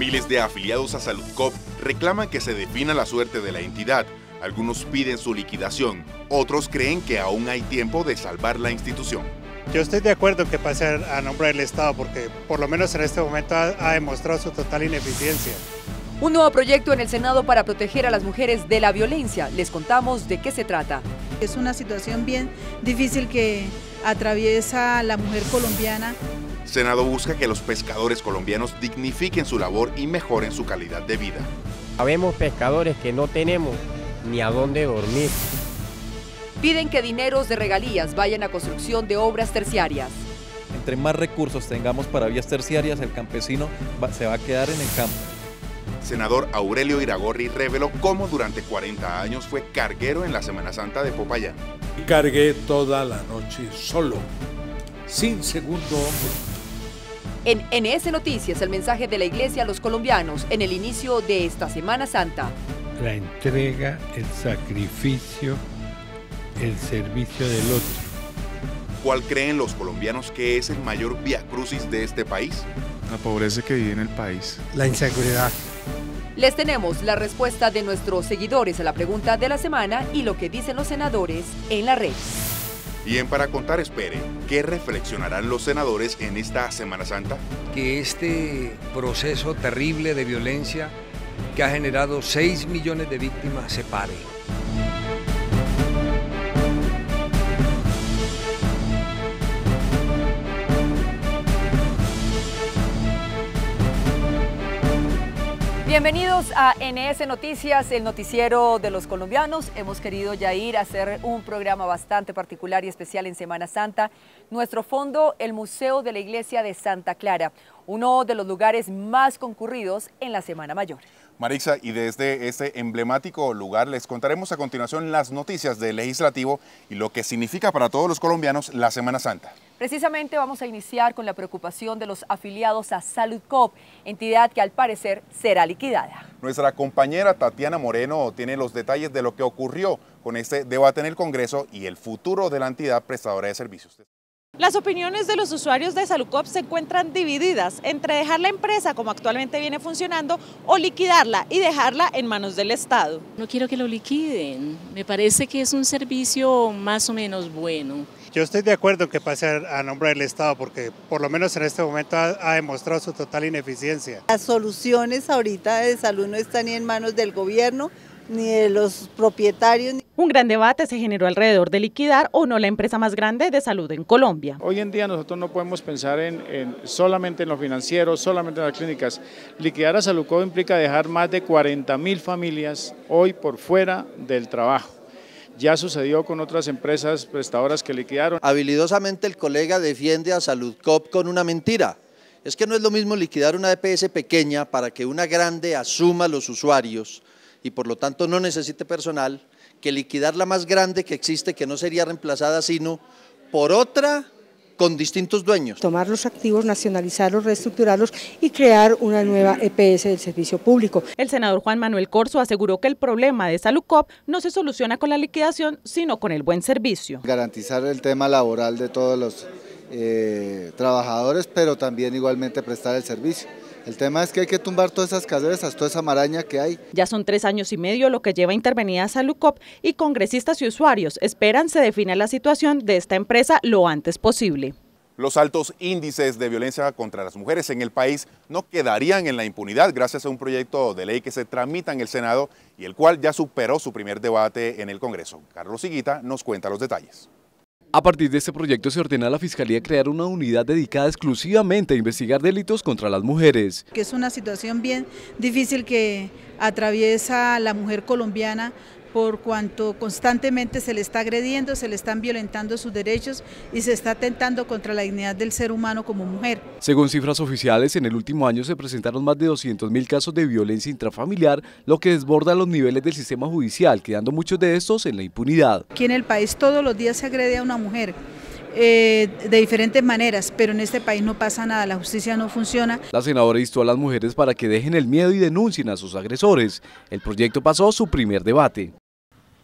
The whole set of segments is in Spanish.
Miles de afiliados a SaludCop reclaman que se defina la suerte de la entidad. Algunos piden su liquidación, otros creen que aún hay tiempo de salvar la institución. Yo estoy de acuerdo que pase a nombre del Estado porque por lo menos en este momento ha, ha demostrado su total ineficiencia. Un nuevo proyecto en el Senado para proteger a las mujeres de la violencia. Les contamos de qué se trata. Es una situación bien difícil que atraviesa la mujer colombiana Senado busca que los pescadores colombianos dignifiquen su labor y mejoren su calidad de vida. Sabemos pescadores que no tenemos ni a dónde dormir. Piden que dineros de regalías vayan a construcción de obras terciarias. Entre más recursos tengamos para vías terciarias, el campesino se va a quedar en el campo. Senador Aurelio Iragorri reveló cómo durante 40 años fue carguero en la Semana Santa de Popayán. Cargué toda la noche solo, sin segundo hombre. En NS Noticias, el mensaje de la Iglesia a los colombianos en el inicio de esta Semana Santa. La entrega, el sacrificio, el servicio del otro. ¿Cuál creen los colombianos que es el mayor viacrucis de este país? La pobreza que vive en el país. La inseguridad. Les tenemos la respuesta de nuestros seguidores a la pregunta de la semana y lo que dicen los senadores en la red. Y Para Contar Espere, ¿qué reflexionarán los senadores en esta Semana Santa? Que este proceso terrible de violencia que ha generado 6 millones de víctimas se pare. Bienvenidos a NS Noticias, el noticiero de los colombianos. Hemos querido ya ir a hacer un programa bastante particular y especial en Semana Santa. Nuestro fondo, el Museo de la Iglesia de Santa Clara, uno de los lugares más concurridos en la Semana Mayor. Marixa, y desde este emblemático lugar les contaremos a continuación las noticias del legislativo y lo que significa para todos los colombianos la Semana Santa. Precisamente vamos a iniciar con la preocupación de los afiliados a SaludCop, entidad que al parecer será liquidada. Nuestra compañera Tatiana Moreno tiene los detalles de lo que ocurrió con este debate en el Congreso y el futuro de la entidad prestadora de servicios. Las opiniones de los usuarios de Salucop se encuentran divididas entre dejar la empresa como actualmente viene funcionando o liquidarla y dejarla en manos del Estado. No quiero que lo liquiden, me parece que es un servicio más o menos bueno. Yo estoy de acuerdo en que pase a nombre del Estado porque por lo menos en este momento ha, ha demostrado su total ineficiencia. Las soluciones ahorita de salud no están ni en manos del gobierno, ni de los propietarios. Un gran debate se generó alrededor de liquidar o no la empresa más grande de salud en Colombia. Hoy en día nosotros no podemos pensar en, solamente en los financieros, solamente en las clínicas. Liquidar a saludcop implica dejar más de 40 mil familias hoy por fuera del trabajo. Ya sucedió con otras empresas prestadoras que liquidaron. Habilidosamente el colega defiende a Saludcop con una mentira. Es que no es lo mismo liquidar una EPS pequeña para que una grande asuma los usuarios y por lo tanto no necesite personal, que liquidar la más grande que existe, que no sería reemplazada sino por otra con distintos dueños. Tomar los activos, nacionalizarlos, reestructurarlos y crear una nueva EPS del servicio público. El senador Juan Manuel Corso aseguró que el problema de Salucop no se soluciona con la liquidación, sino con el buen servicio. Garantizar el tema laboral de todos los eh, trabajadores, pero también igualmente prestar el servicio. El tema es que hay que tumbar todas esas caderas, toda esa maraña que hay. Ya son tres años y medio lo que lleva a LUCOP y congresistas y usuarios esperan se defina la situación de esta empresa lo antes posible. Los altos índices de violencia contra las mujeres en el país no quedarían en la impunidad gracias a un proyecto de ley que se tramita en el Senado y el cual ya superó su primer debate en el Congreso. Carlos Siguita nos cuenta los detalles. A partir de este proyecto se ordena a la Fiscalía crear una unidad dedicada exclusivamente a investigar delitos contra las mujeres. Que es una situación bien difícil que atraviesa la mujer colombiana por cuanto constantemente se le está agrediendo, se le están violentando sus derechos y se está atentando contra la dignidad del ser humano como mujer. Según cifras oficiales, en el último año se presentaron más de 200.000 casos de violencia intrafamiliar, lo que desborda los niveles del sistema judicial, quedando muchos de estos en la impunidad. Aquí en el país todos los días se agrede a una mujer. Eh, de diferentes maneras, pero en este país no pasa nada, la justicia no funciona. La senadora instó a las mujeres para que dejen el miedo y denuncien a sus agresores. El proyecto pasó su primer debate.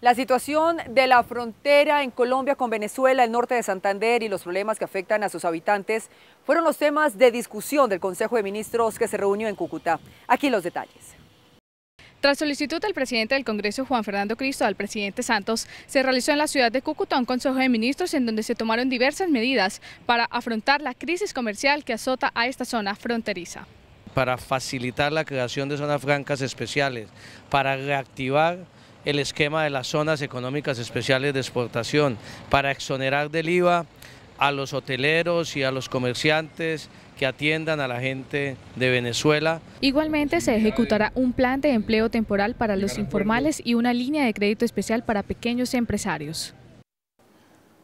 La situación de la frontera en Colombia con Venezuela, el norte de Santander y los problemas que afectan a sus habitantes fueron los temas de discusión del Consejo de Ministros que se reunió en Cúcuta. Aquí los detalles. Tras solicitud del presidente del Congreso, Juan Fernando Cristo, al presidente Santos, se realizó en la ciudad de Cúcuta un consejo de ministros en donde se tomaron diversas medidas para afrontar la crisis comercial que azota a esta zona fronteriza. Para facilitar la creación de zonas francas especiales, para reactivar el esquema de las zonas económicas especiales de exportación para exonerar del IVA a los hoteleros y a los comerciantes que atiendan a la gente de Venezuela. Igualmente se ejecutará un plan de empleo temporal para los informales y una línea de crédito especial para pequeños empresarios.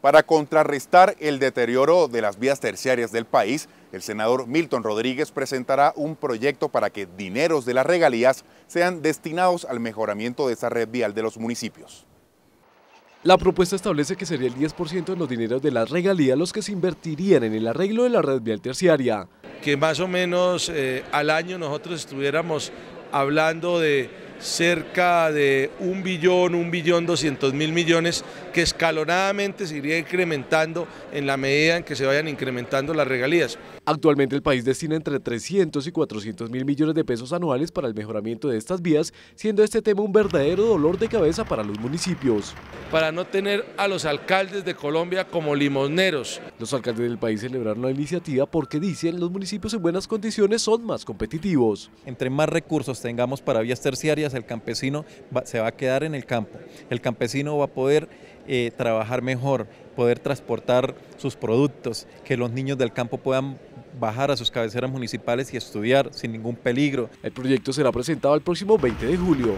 Para contrarrestar el deterioro de las vías terciarias del país, el senador Milton Rodríguez presentará un proyecto para que dineros de las regalías sean destinados al mejoramiento de esa red vial de los municipios. La propuesta establece que sería el 10% de los dineros de las regalías los que se invertirían en el arreglo de la red vial terciaria. Que más o menos eh, al año nosotros estuviéramos hablando de cerca de un billón, un billón doscientos mil millones que escalonadamente se iría incrementando en la medida en que se vayan incrementando las regalías. Actualmente el país destina entre 300 y 400 mil millones de pesos anuales para el mejoramiento de estas vías, siendo este tema un verdadero dolor de cabeza para los municipios. Para no tener a los alcaldes de Colombia como limosneros. Los alcaldes del país celebraron la iniciativa porque dicen los municipios en buenas condiciones son más competitivos. Entre más recursos tengamos para vías terciarias, el campesino se va a quedar en el campo. El campesino va a poder eh, trabajar mejor, poder transportar sus productos, que los niños del campo puedan bajar a sus cabeceras municipales y estudiar sin ningún peligro. El proyecto será presentado el próximo 20 de julio.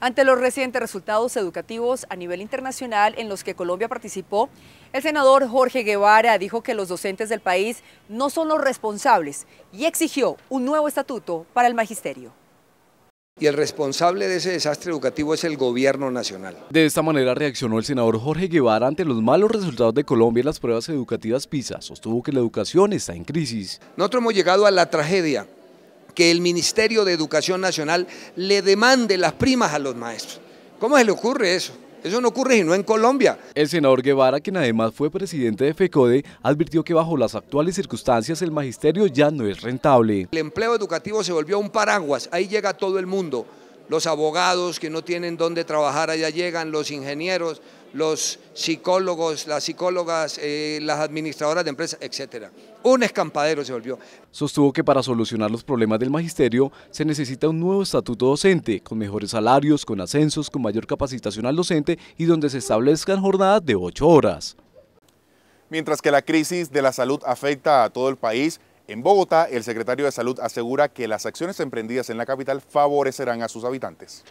Ante los recientes resultados educativos a nivel internacional en los que Colombia participó, el senador Jorge Guevara dijo que los docentes del país no son los responsables y exigió un nuevo estatuto para el magisterio y el responsable de ese desastre educativo es el gobierno nacional. De esta manera reaccionó el senador Jorge Guevara ante los malos resultados de Colombia en las pruebas educativas PISA. Sostuvo que la educación está en crisis. Nosotros hemos llegado a la tragedia que el Ministerio de Educación Nacional le demande las primas a los maestros. ¿Cómo se le ocurre eso? Eso no ocurre sino en Colombia. El senador Guevara, quien además fue presidente de FECODE, advirtió que bajo las actuales circunstancias el magisterio ya no es rentable. El empleo educativo se volvió un paraguas, ahí llega todo el mundo. Los abogados que no tienen dónde trabajar allá llegan, los ingenieros, los psicólogos, las psicólogas, eh, las administradoras de empresas, etc. Un escampadero se volvió. Sostuvo que para solucionar los problemas del magisterio se necesita un nuevo estatuto docente, con mejores salarios, con ascensos, con mayor capacitación al docente y donde se establezcan jornadas de ocho horas. Mientras que la crisis de la salud afecta a todo el país, en Bogotá el secretario de Salud asegura que las acciones emprendidas en la capital favorecerán a sus habitantes.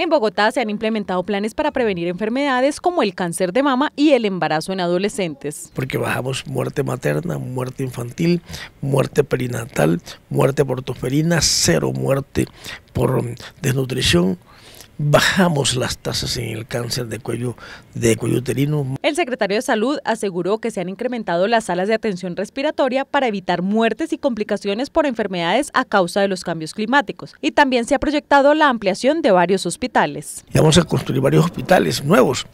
En Bogotá se han implementado planes para prevenir enfermedades como el cáncer de mama y el embarazo en adolescentes. Porque bajamos muerte materna, muerte infantil, muerte perinatal, muerte por tosferina, cero muerte por mm, desnutrición, bajamos las tasas en el cáncer de cuello, de cuello uterino. El secretario de Salud aseguró que se han incrementado las salas de atención respiratoria para evitar muertes y complicaciones por enfermedades a causa de los cambios climáticos y también se ha proyectado la ampliación de varios hospitales. vamos a construir varios hospitales nuevos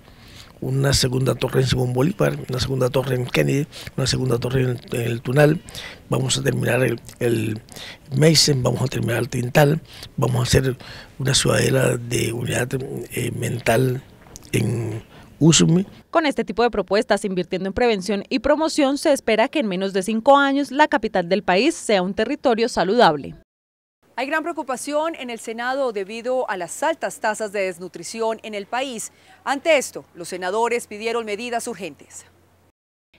una segunda torre en Simón Bolívar, una segunda torre en Kennedy, una segunda torre en, el Tunal, vamos a terminar el, el vamos a terminar el Tintal, vamos a hacer una ciudadela de unidad eh, mental en Usumi. Con este tipo de propuestas, invirtiendo en prevención y promoción, se espera que en menos de cinco años la capital del país sea un territorio saludable. Hay gran preocupación en el Senado debido a las altas tasas de desnutrición en el país. Ante esto, los senadores pidieron medidas urgentes.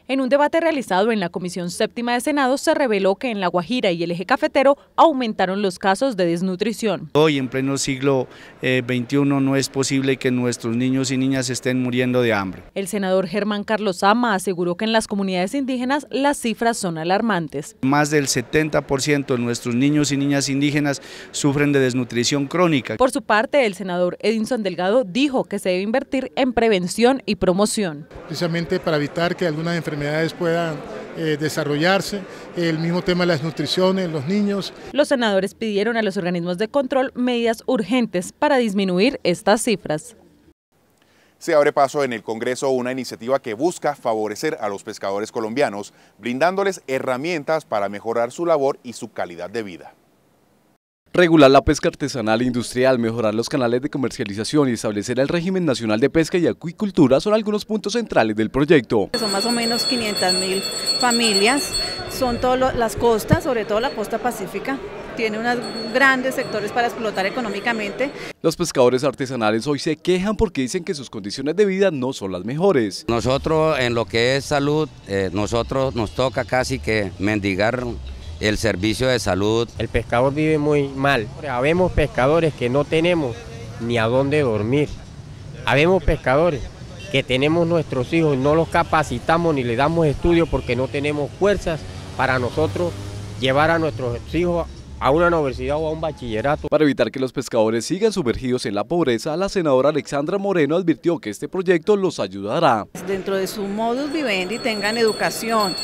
En un debate realizado en la Comisión Séptima de Senado se reveló que en La Guajira y el eje cafetero aumentaron los casos de desnutrición. Hoy en pleno siglo XXI eh, no es posible que nuestros niños y niñas estén muriendo de hambre. El senador Germán Carlos Ama aseguró que en las comunidades indígenas las cifras son alarmantes. Más del 70% de nuestros niños y niñas indígenas sufren de desnutrición crónica. Por su parte, el senador Edinson Delgado dijo que se debe invertir en prevención y promoción. Precisamente para evitar que algunas enfermedades puedan eh, desarrollarse, el mismo tema de las nutriciones, los niños. Los senadores pidieron a los organismos de control medidas urgentes para disminuir estas cifras. Se abre paso en el Congreso una iniciativa que busca favorecer a los pescadores colombianos, brindándoles herramientas para mejorar su labor y su calidad de vida. Regular la pesca artesanal e industrial, mejorar los canales de comercialización y establecer el régimen nacional de pesca y acuicultura son algunos puntos centrales del proyecto. Son más o menos 500 mil familias, son todas las costas, sobre todo la costa pacífica tiene unos grandes sectores para explotar económicamente. Los pescadores artesanales hoy se quejan porque dicen que sus condiciones de vida no son las mejores. Nosotros en lo que es salud, eh, nosotros nos toca casi que mendigar el servicio de salud. El pescador vive muy mal. Habemos pescadores que no tenemos ni a dónde dormir. Habemos pescadores que tenemos nuestros hijos y no los capacitamos ni le damos estudio porque no tenemos fuerzas para nosotros llevar a nuestros hijos a una universidad o a un bachillerato. Para evitar que los pescadores sigan sumergidos en la pobreza, la senadora Alexandra Moreno advirtió que este proyecto los ayudará. Dentro de su modus vivendi tengan educación,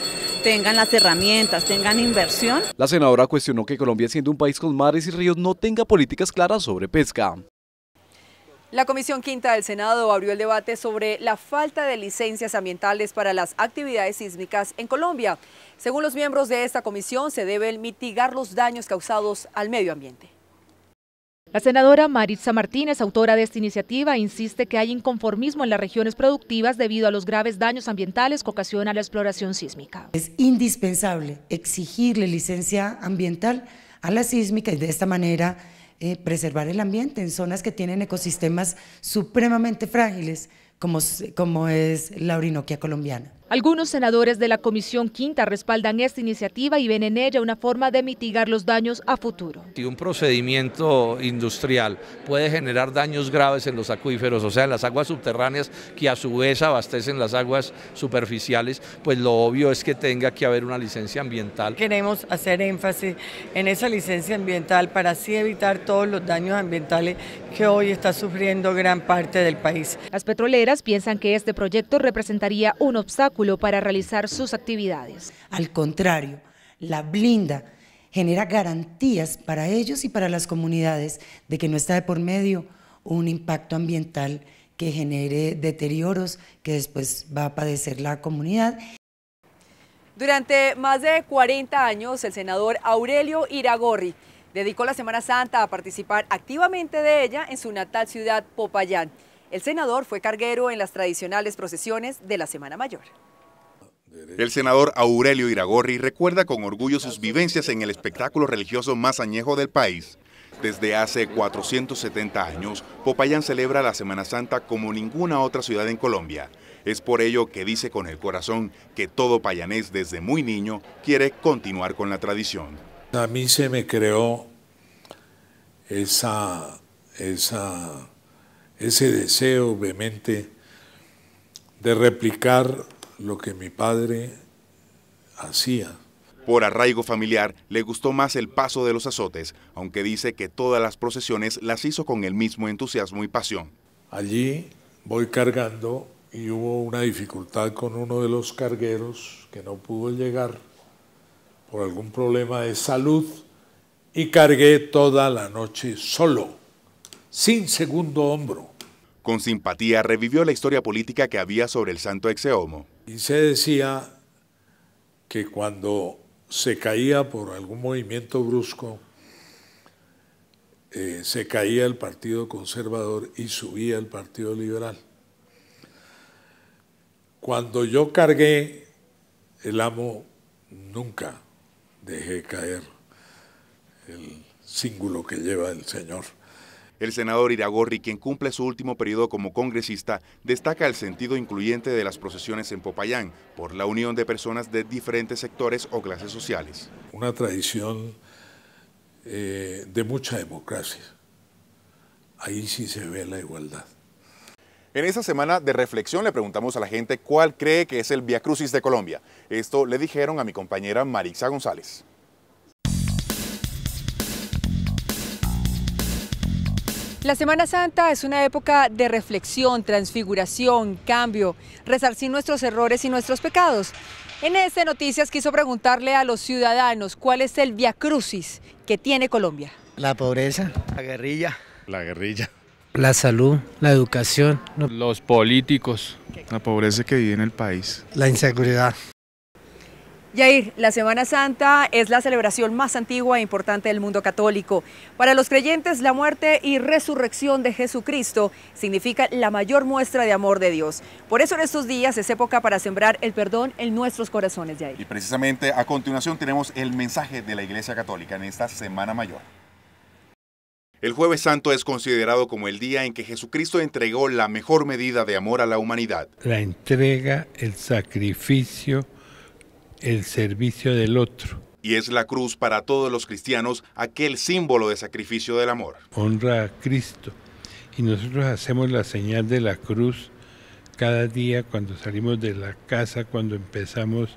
tengan las herramientas, tengan inversión. La senadora cuestionó que Colombia, siendo un país con mares y ríos, no tenga políticas claras sobre pesca. La Comisión Quinta del Senado abrió el debate sobre la falta de licencias ambientales para las actividades sísmicas en Colombia. Según los miembros de esta comisión, se deben mitigar los daños causados al medio ambiente. La senadora Maritza Martínez, autora de esta iniciativa, insiste que hay inconformismo en las regiones productivas debido a los graves daños ambientales que ocasiona la exploración sísmica. Es indispensable exigirle licencia ambiental a la sísmica y de esta manera eh, preservar el ambiente en zonas que tienen ecosistemas supremamente frágiles, como, como es la Orinoquia colombiana. Algunos senadores de la Comisión Quinta respaldan esta iniciativa y ven en ella una forma de mitigar los daños a futuro. Si un procedimiento industrial puede generar daños graves en los acuíferos, o sea, en las aguas subterráneas que a su vez abastecen las aguas superficiales, pues lo obvio es que tenga que haber una licencia ambiental. Queremos hacer énfasis en esa licencia ambiental para así evitar todos los daños ambientales que hoy está sufriendo gran parte del país. Las petroleras piensan que este proyecto representaría un obstáculo para realizar sus actividades. Al contrario, la blinda genera garantías para ellos y para las comunidades de que no está de por medio un impacto ambiental que genere deterioros que después va a padecer la comunidad. Durante más de 40 años, el senador Aurelio Iragorri dedicó la Semana Santa a participar activamente de ella en su natal ciudad Popayán. El senador fue carguero en las tradicionales procesiones de la Semana Mayor. El senador Aurelio Iragorri recuerda con orgullo sus vivencias en el espectáculo religioso más añejo del país. Desde hace 470 años, Popayán celebra la Semana Santa como ninguna otra ciudad en Colombia. Es por ello que dice con el corazón que todo payanés desde muy niño quiere continuar con la tradición. A mí se me creó esa, esa, ese deseo vehemente de replicar lo que mi padre hacía. Por arraigo familiar, le gustó más el paso de los azotes, aunque dice que todas las procesiones las hizo con el mismo entusiasmo y pasión. Allí voy cargando y hubo una dificultad con uno de los cargueros que no pudo llegar por algún problema de salud y cargué toda la noche solo, sin segundo hombro. Con simpatía revivió la historia política que había sobre el santo exeomo. Y se decía que cuando se caía por algún movimiento brusco, eh, se caía el Partido Conservador y subía el Partido Liberal. Cuando yo cargué el amo, nunca dejé caer el símbolo que lleva el Señor. El senador Iragorri, quien cumple su último periodo como congresista, destaca el sentido incluyente de las procesiones en Popayán por la unión de personas de diferentes sectores o clases sociales. Una tradición eh, de mucha democracia. Ahí sí se ve la igualdad. En esta semana de reflexión le preguntamos a la gente cuál cree que es el Via Crucis de Colombia. Esto le dijeron a mi compañera Marixa González. La Semana Santa es una época de reflexión, transfiguración, cambio, resarcir nuestros errores y nuestros pecados. En este Noticias quiso preguntarle a los ciudadanos cuál es el viacrucis que tiene Colombia. La pobreza, la guerrilla. La guerrilla. La salud, la educación. Los políticos. La pobreza que vive en el país. La inseguridad. Yair, la Semana Santa es la celebración más antigua e importante del mundo católico. Para los creyentes, la muerte y resurrección de Jesucristo significa la mayor muestra de amor de Dios. Por eso en estos días es época para sembrar el perdón en nuestros corazones, Yair. Y precisamente a continuación tenemos el mensaje de la Iglesia Católica en esta Semana Mayor. El jueves santo es considerado como el día en que Jesucristo entregó la mejor medida de amor a la humanidad. La entrega, el sacrificio, el servicio del otro. Y es la cruz para todos los cristianos aquel símbolo de sacrificio del amor. Honra a Cristo. Y nosotros hacemos la señal de la cruz cada día cuando salimos de la casa, cuando empezamos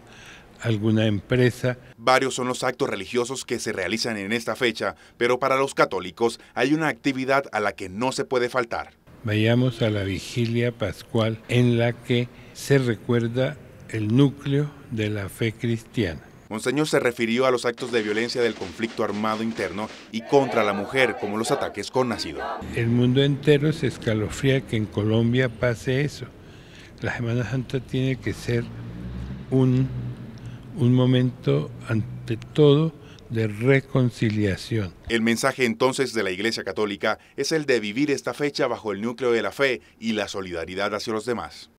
alguna empresa. Varios son los actos religiosos que se realizan en esta fecha, pero para los católicos hay una actividad a la que no se puede faltar. Vayamos a la vigilia pascual en la que se recuerda el núcleo de la fe cristiana. Monseñor se refirió a los actos de violencia del conflicto armado interno y contra la mujer, como los ataques con nacido. El mundo entero se escalofría que en Colombia pase eso. La Semana Santa tiene que ser un, un momento, ante todo, de reconciliación. El mensaje entonces de la Iglesia Católica es el de vivir esta fecha bajo el núcleo de la fe y la solidaridad hacia los demás.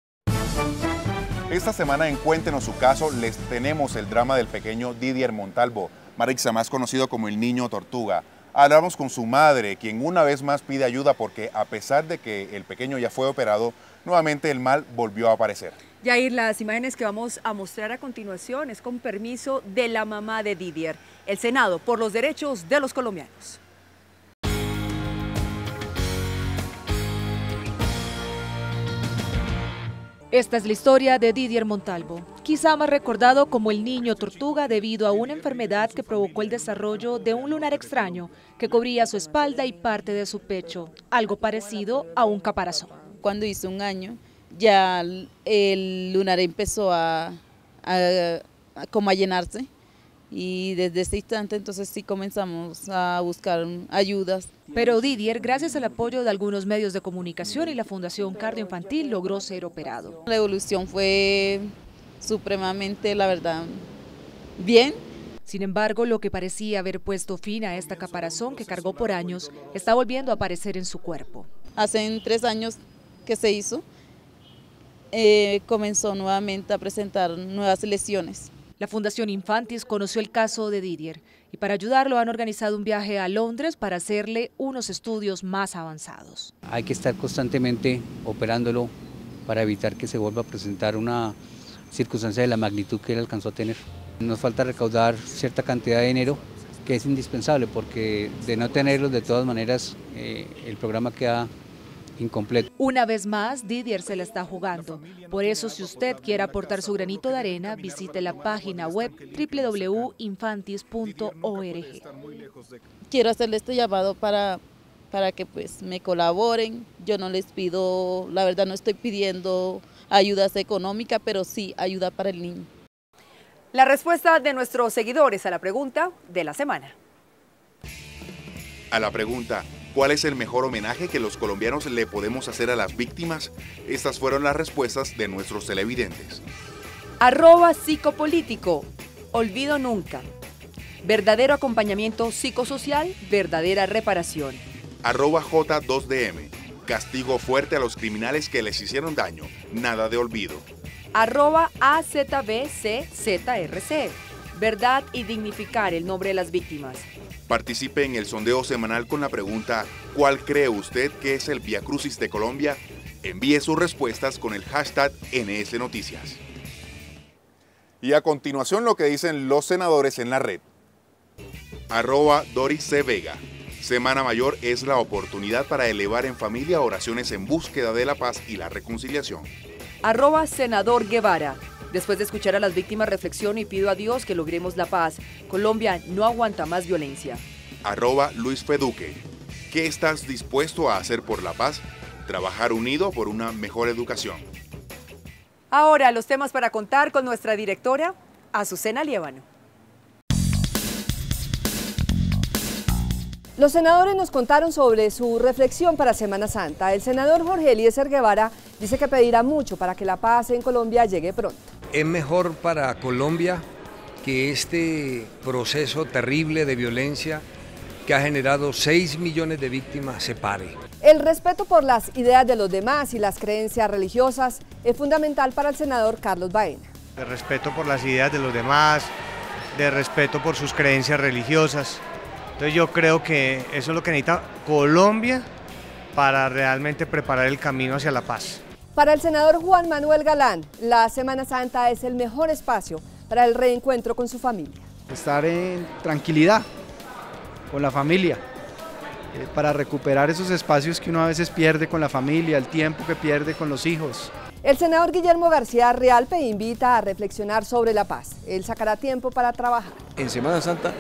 Esta semana en Cuéntenos su caso les tenemos el drama del pequeño Didier Montalvo, Marixa más conocido como el niño tortuga. Hablamos con su madre, quien una vez más pide ayuda porque a pesar de que el pequeño ya fue operado, nuevamente el mal volvió a aparecer. Yair, las imágenes que vamos a mostrar a continuación es con permiso de la mamá de Didier, el Senado por los Derechos de los Colombianos. Esta es la historia de Didier Montalvo, quizá más recordado como el niño tortuga debido a una enfermedad que provocó el desarrollo de un lunar extraño que cubría su espalda y parte de su pecho, algo parecido a un caparazón. Cuando hizo un año, ya el lunar empezó a, como a llenarse y desde ese instante entonces sí comenzamos a buscar ayudas. Pero Didier, gracias al apoyo de algunos medios de comunicación y la Fundación Cardioinfantil, logró ser operado. La evolución fue supremamente, la verdad, bien. Sin embargo, lo que parecía haber puesto fin a esta caparazón que cargó por años, está volviendo a aparecer en su cuerpo. Hace tres años que se hizo, eh, comenzó nuevamente a presentar nuevas lesiones. La Fundación Infantis conoció el caso de Didier y para ayudarlo han organizado un viaje a Londres para hacerle unos estudios más avanzados. Hay que estar constantemente operándolo para evitar que se vuelva a presentar una circunstancia de la magnitud que él alcanzó a tener. Nos falta recaudar cierta cantidad de dinero que es indispensable porque de no tenerlo, de todas maneras eh, el programa queda incompleto. Una vez más, Didier se la está jugando. Por eso, si usted quiere aportar su granito de arena, visite la página web www.infantis.org. Quiero hacerle este llamado para, para que pues me colaboren. Yo no les pido, la verdad no estoy pidiendo ayudas económicas, pero sí ayuda para el niño. La respuesta de nuestros seguidores a la pregunta de la semana. A la pregunta, ¿Cuál es el mejor homenaje que los colombianos le podemos hacer a las víctimas? Estas fueron las respuestas de nuestros televidentes. Arroba psicopolítico. Olvido nunca. Verdadero acompañamiento psicosocial, verdadera reparación. Arroba J2DM. Castigo fuerte a los criminales que les hicieron daño. Nada de olvido. Arroba AZBCZRC. Verdad y dignificar el nombre de las víctimas. Participe en el sondeo semanal con la pregunta ¿Cuál cree usted que es el Via Crucis de Colombia? Envíe sus respuestas con el hashtag NSNoticias. Noticias. Y a continuación lo que dicen los senadores en la red. Arroba Doris C. Vega. Semana Mayor es la oportunidad para elevar en familia oraciones en búsqueda de la paz y la reconciliación. Arroba Senador Guevara. Después de escuchar a las víctimas, reflexiono y pido a Dios que logremos la paz. Colombia no aguanta más violencia. Arroba Luis Feduque. ¿Qué estás dispuesto a hacer por la paz? Trabajar unido por una mejor educación. Ahora los temas para contar con nuestra directora, Azucena Liévano. Los senadores nos contaron sobre su reflexión para Semana Santa. El senador Jorge Eliezer Guevara dice que pedirá mucho para que la paz en Colombia llegue pronto es mejor para Colombia que este proceso terrible de violencia que ha generado 6 millones de víctimas se pare. El respeto por las ideas de los demás y las creencias religiosas es fundamental para el senador Carlos Baena. El respeto por las ideas de los demás, de respeto por sus creencias religiosas. Entonces yo creo que eso es lo que necesita Colombia para realmente preparar el camino hacia la paz. Para el senador Juan Manuel Galán, la Semana Santa es el mejor espacio para el reencuentro con su familia. Estar en tranquilidad con la familia, eh, para recuperar esos espacios que uno a veces pierde con la familia, el tiempo que pierde con los hijos. El senador Guillermo García Realpe invita a reflexionar sobre la paz. Él sacará tiempo para trabajar. En Semana Santa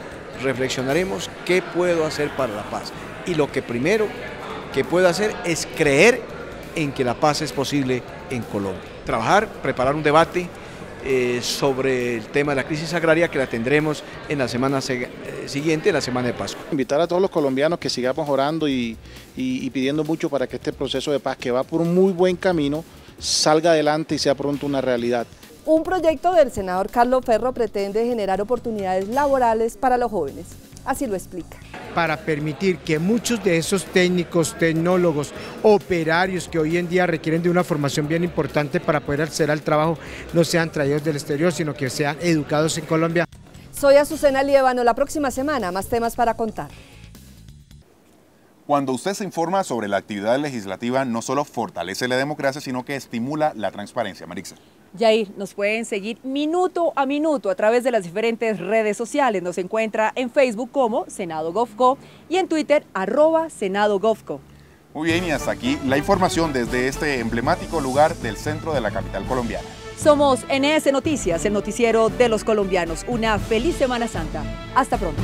reflexionaremos qué puedo hacer para la paz. Y lo que primero que puedo hacer es creer en que la paz es posible en Colombia. Trabajar, preparar un debate eh, sobre el tema de la crisis agraria que la tendremos en la semana eh, siguiente, en la semana de Pascua. Invitar a todos los colombianos que sigamos orando y, y pidiendo mucho para que este proceso de paz, que va por un muy buen camino, salga adelante y sea pronto una realidad. Un proyecto del senador Carlos Ferro pretende generar oportunidades laborales para los jóvenes. Así lo explica. Para permitir que muchos de esos técnicos, tecnólogos, operarios que hoy en día requieren de una formación bien importante para poder acceder al trabajo, no sean traídos del exterior, sino que sean educados en Colombia. Soy Azucena Lievano. La próxima semana, más temas para contar. Cuando usted se informa sobre la actividad legislativa, no solo fortalece la democracia, sino que estimula la transparencia. Marixa. ahí nos pueden seguir minuto a minuto a través de las diferentes redes sociales. Nos encuentra en Facebook como Senado Gofco y en Twitter arroba Senado Gofco. Muy bien, y hasta aquí la información desde este emblemático lugar del centro de la capital colombiana. Somos NS Noticias, el noticiero de los colombianos. Una feliz Semana Santa. Hasta pronto.